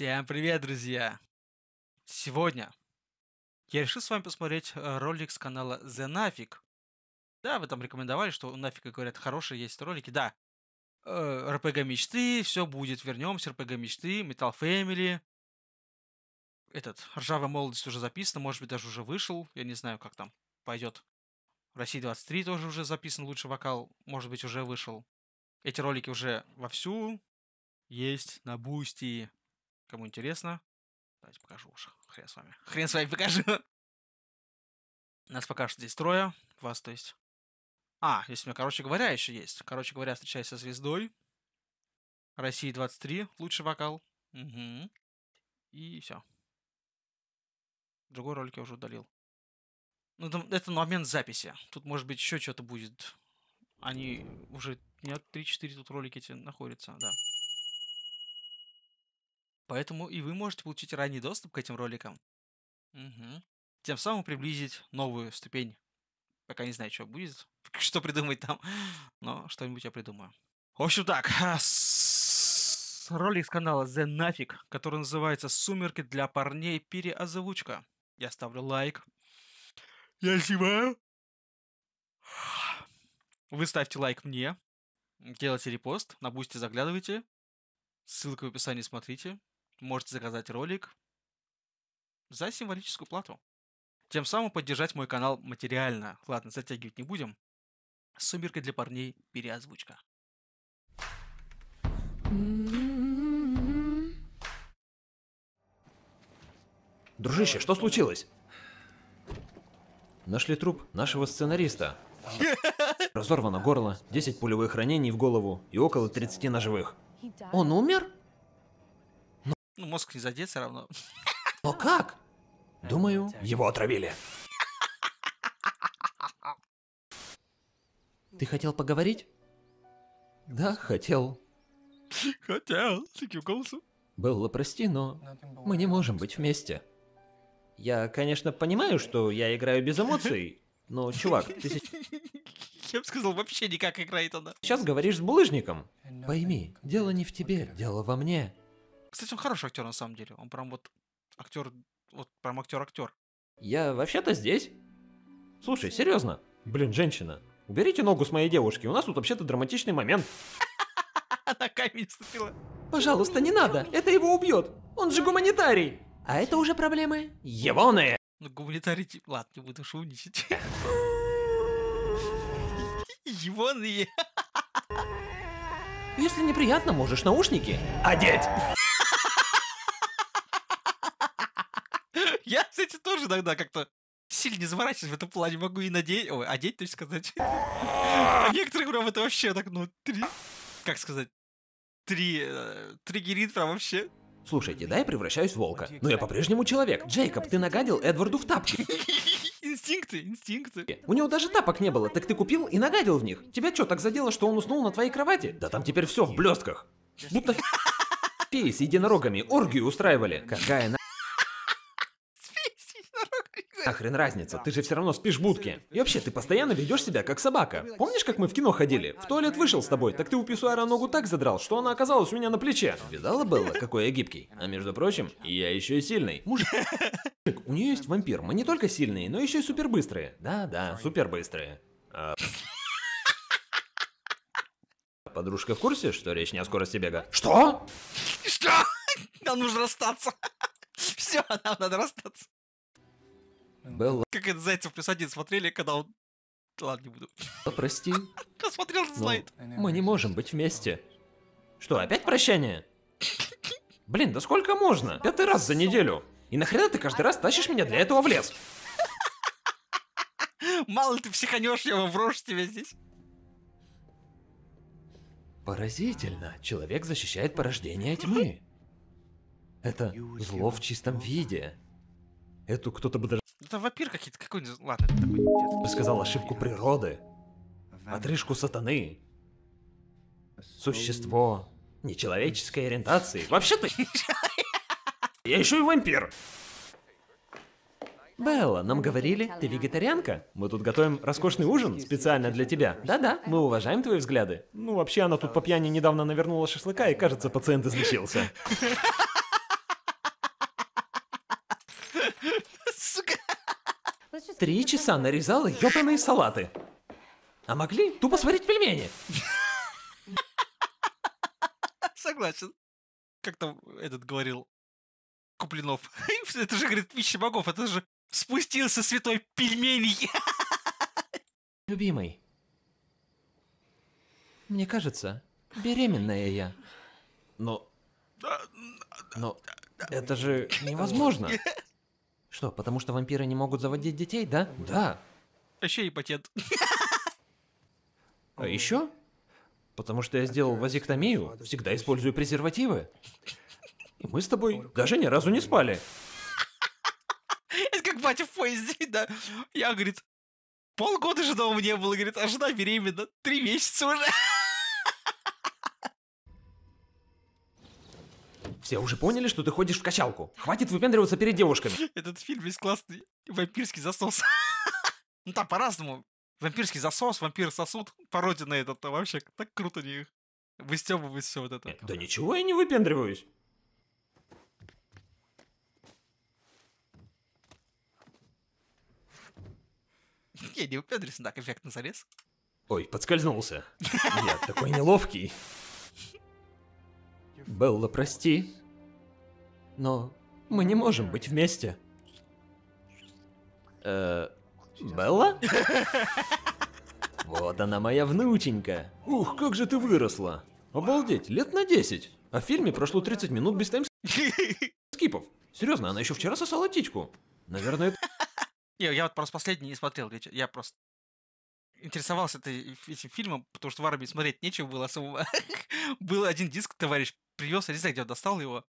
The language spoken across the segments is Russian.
Всем привет, друзья! Сегодня я решил с вами посмотреть э, ролик с канала The Нафиг. Да, вы там рекомендовали, что нафиг, как говорят, хорошие есть ролики. Да, э, РПГ мечты, все будет, вернемся, РПГ мечты, Metal Family. Этот, Ржавая молодость уже записана, может быть, даже уже вышел. Я не знаю, как там пойдет. Россия 23 тоже уже записан, лучший вокал, может быть, уже вышел. Эти ролики уже вовсю есть на Бусти. Кому интересно, давайте покажу уж. Хрен с вами. Хрен с вами покажу. Нас пока что здесь трое. Вас, то есть. А, здесь у меня, короче говоря, еще есть. Короче говоря, встречаюсь со звездой. России 23, лучший вокал. Угу. И все. Другой ролик я уже удалил. Ну, это момент записи. Тут, может быть, еще что-то будет. Они уже... Нет, 3-4 тут ролики эти находятся, да. Поэтому и вы можете получить ранний доступ к этим роликам. Угу. Тем самым приблизить новую ступень. Пока не знаю, что будет, что придумать там, но что-нибудь я придумаю. В общем так, ролик с канала The Nafig, который называется «Сумерки для парней. Переозвучка». Я ставлю лайк. Я снимаю. Вы ставьте лайк мне, делайте репост, на бусте заглядывайте. Ссылка в описании смотрите можете заказать ролик за символическую плату. Тем самым поддержать мой канал материально. Ладно, затягивать не будем. Сумерка для парней переозвучка. Дружище, что случилось? Нашли труп нашего сценариста. Разорвано горло, 10 пулевых ранений в голову и около 30 ножевых. Он умер? мозг не задеть, все равно. Но как? Думаю, его отравили. Ты хотел поговорить? Да, хотел. Хотел, таким голосом. Белла, прости, но мы не можем быть вместе. Я, конечно, понимаю, что я играю без эмоций, но, чувак, ты сейчас... Я бы сказал, вообще никак играет она. Сейчас говоришь с булыжником. Пойми, дело не в тебе, дело во мне. Кстати, он хороший актер на самом деле. Он прям вот актер, вот прям актер-актер. Я вообще-то здесь. Слушай, серьезно. Блин, женщина, уберите ногу с моей девушки. У нас тут вообще-то драматичный момент. Она камень вступила. Пожалуйста, не надо. Это его убьет. Он же гуманитарий. А это уже проблемы ебаные. Ну, гуманитарий, ладно, не буду шумничать. Ебаные. Если неприятно, можешь наушники одеть. иногда как-то сильно не заворачиваюсь в этом плане, могу и надеть, ой, одеть, то есть сказать. А некоторых прям это вообще так, ну, три, как сказать, три, э, триггерит прям вообще. Слушайте, да, я превращаюсь в волка, но я по-прежнему человек. Джейкоб, ты нагадил Эдварду в тапки. Инстинкты, инстинкты. У него даже тапок не было, так ты купил и нагадил в них. Тебя что, так задело, что он уснул на твоей кровати? Да там теперь все в блестках. Будто феи с единорогами оргию устраивали. Какая на а хрен разница, ты же все равно спишь в будке. И вообще, ты постоянно ведешь себя как собака. Помнишь, как мы в кино ходили? В туалет вышел с тобой, так ты у писсуара ногу так задрал, что она оказалась у меня на плече. Видала было, какой я гибкий? А между прочим, я еще и сильный. Мужик, у нее есть вампир. Мы не только сильные, но еще и супербыстрые. Да-да, супербыстрые. А... Подружка в курсе, что речь не о скорости бега? Что? Что? Нам нужно расстаться. Все, нам надо расстаться. Белла... Как это Зайцев плюс один смотрели, когда он... Ладно, не буду. Прости. Посмотрел слайд. Ну, мы не можем быть вместе. Что, опять прощание? Блин, да сколько можно? Пятый раз за неделю. И нахрена ты каждый раз тащишь меня для этого в лес? Мало ты психанешь, я вброшу тебе здесь. Поразительно. Человек защищает порождение тьмы. Это зло в чистом виде. Эту кто-то бы даже... Это вампир какие-то, какой-нибудь... Ну, ладно, это такой детский. Сказал ошибку природы, отрыжку сатаны, существо нечеловеческой ориентации. Вообще-то... Я еще и вампир. Белла, нам говорили, ты вегетарианка. Мы тут готовим роскошный ужин специально для тебя. Да-да, мы уважаем твои взгляды. Ну, вообще, она тут по пьяни недавно навернула шашлыка, и, кажется, пациент излечился. Три часа нарезала ёбаные салаты. А могли тупо сварить пельмени. Согласен. Как там этот говорил Куплинов? Это же, говорит, пища богов, это же спустился святой пельменей. Любимый, мне кажется, беременная я. Но... Но... Это же невозможно. Что, потому что вампиры не могут заводить детей, да? Да. Еще и патент. А еще? Потому что я сделал э, вазектомию, всегда использую презервативы. И мы с тобой даже ни разу не спали. Это как батя в поезде, да. Я, говорит, полгода же женом не было, говорит, а жена беременна. Три месяца уже. Все уже поняли, что ты ходишь в качалку. Хватит выпендриваться перед девушками. Этот фильм весь классный. Вампирский засос. Ну там по-разному. Вампирский засос, вампир сосуд. Пародия на этот а вообще так круто них. Выстебывать все вот это. Э, да ничего я не выпендриваюсь. Я не выпендрился, так эффектно залез. Ой, подскользнулся. Я такой неловкий. Белла, прости. Но мы не можем быть вместе. Э, Белла? Вот она моя внученька. Ух, как же ты выросла. Обалдеть, лет на 10. А в фильме прошло 30 минут без тайм скипов. Серьезно, она еще вчера сосала тичку. Наверное, это... Не, я вот просто последний не смотрел. Я просто интересовался этим фильмом, потому что в армии смотреть нечего было особо. Был один диск, товарищ привез, я не знаю, где он достал его.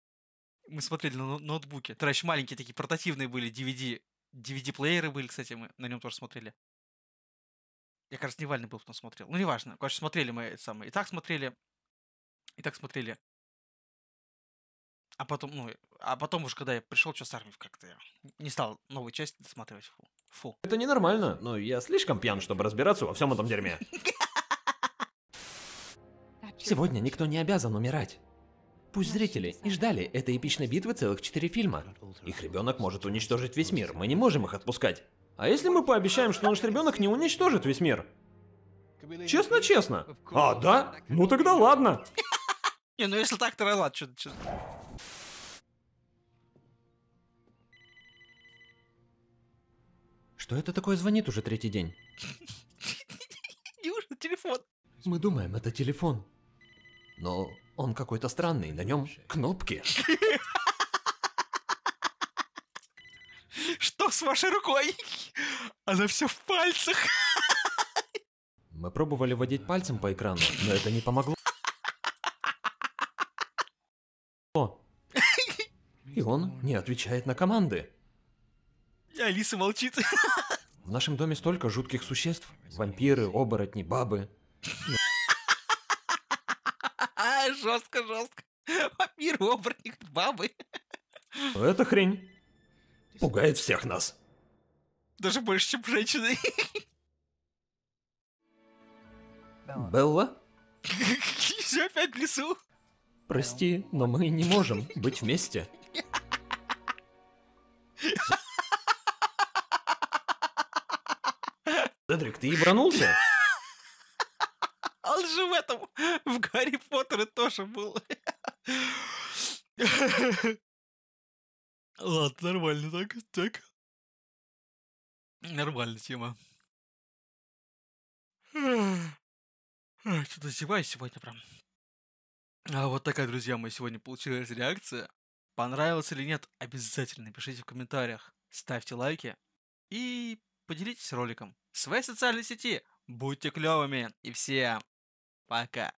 Мы смотрели на ноутбуке. Это раньше маленькие такие портативные были DVD. DVD-плееры были, кстати, мы на нем тоже смотрели. Я, кажется, невальный был, кто смотрел. Ну, неважно. Короче, смотрели мы это самое. И так смотрели. И так смотрели. А потом, ну, а потом уже, когда я пришел, что с армии как-то я не стал новую часть досматривать. Фу. Фу. Это ненормально. но я слишком пьян, чтобы разбираться во всем этом дерьме. А Сегодня никто не обязан умирать. Пусть зрители и ждали этой эпичной битвы целых четыре фильма. Их ребенок может уничтожить весь мир, мы не можем их отпускать. А если мы пообещаем, что наш ребенок не уничтожит весь мир? Честно-честно. А, да? Ну тогда ладно. Не, ну если так, то ладно, что то Что это такое звонит уже третий день? Неужели телефон? Мы думаем, это телефон. Но он какой-то странный, на нем кнопки. Что с вашей рукой? Она все в пальцах. Мы пробовали водить пальцем по экрану, но это не помогло. О. И он не отвечает на команды. Алиса молчит. В нашем доме столько жутких существ. Вампиры, оборотни, бабы жестко, жестко. Вампир, оборотник, бабы. А это хрень. Пугает всех нас. Даже больше, чем женщины. Белла? еще опять в лесу. Прости, но мы не можем быть вместе. Седрик, ты ебранулся? А он же в этом, в Гарри Поттере тоже был. Ладно, нормально так, так. Нормальная тема. Что-то зеваю сегодня прям. А вот такая, друзья мои, сегодня получилась реакция. Понравилось или нет, обязательно пишите в комментариях, ставьте лайки и поделитесь роликом в своей социальной сети. Будьте клевыми и все. пока.